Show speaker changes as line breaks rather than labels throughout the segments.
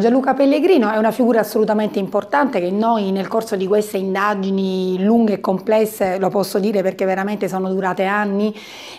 Gianluca Pellegrino è una figura assolutamente importante che noi nel corso di queste indagini lunghe e complesse, lo posso dire perché veramente sono durate anni,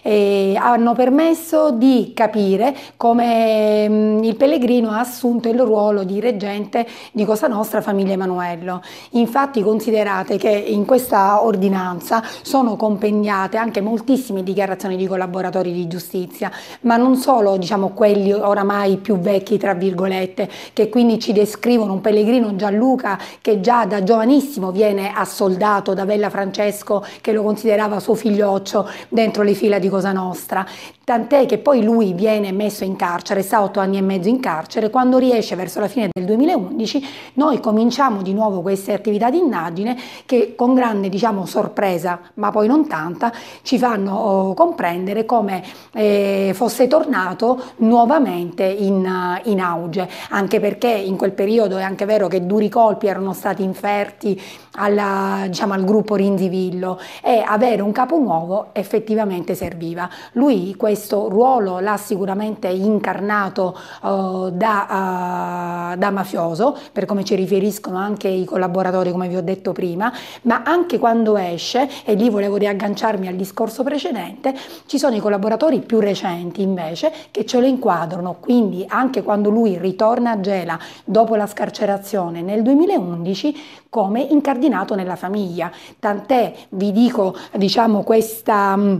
eh, hanno permesso di capire come mh, mm, il Pellegrino ha assunto il ruolo di reggente di Cosa Nostra Famiglia Emanuello. Infatti considerate che in questa ordinanza sono compendiate anche moltissime dichiarazioni di collaboratori di giustizia, ma non solo diciamo, quelli oramai più vecchi, tra virgolette, che quindi ci descrivono un pellegrino Gianluca che già da giovanissimo viene assoldato da Vella Francesco che lo considerava suo figlioccio dentro le fila di Cosa Nostra. Tant'è che poi lui viene messo in carcere, sta otto anni e mezzo in carcere, quando riesce verso la fine del 2011 noi cominciamo di nuovo queste attività di indagine che con grande diciamo, sorpresa, ma poi non tanta, ci fanno oh, comprendere come eh, fosse tornato nuovamente in, in auge, anche perché perché in quel periodo è anche vero che duri colpi erano stati inferti alla, diciamo, al gruppo Rinzivillo e avere un capo nuovo effettivamente serviva. Lui questo ruolo l'ha sicuramente incarnato uh, da, uh, da mafioso, per come ci riferiscono anche i collaboratori, come vi ho detto prima, ma anche quando esce, e lì volevo riagganciarmi al discorso precedente, ci sono i collaboratori più recenti invece che ce lo inquadrano, quindi anche quando lui ritorna a Genova, tutela dopo la scarcerazione nel 2011 come incardinato nella famiglia. Tant'è, vi dico, diciamo questa mm,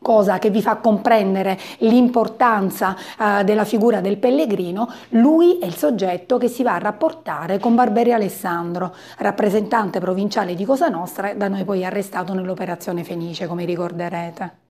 cosa che vi fa comprendere l'importanza eh, della figura del pellegrino, lui è il soggetto che si va a rapportare con Barberi Alessandro, rappresentante provinciale di Cosa Nostra, da noi poi arrestato nell'operazione Fenice, come ricorderete.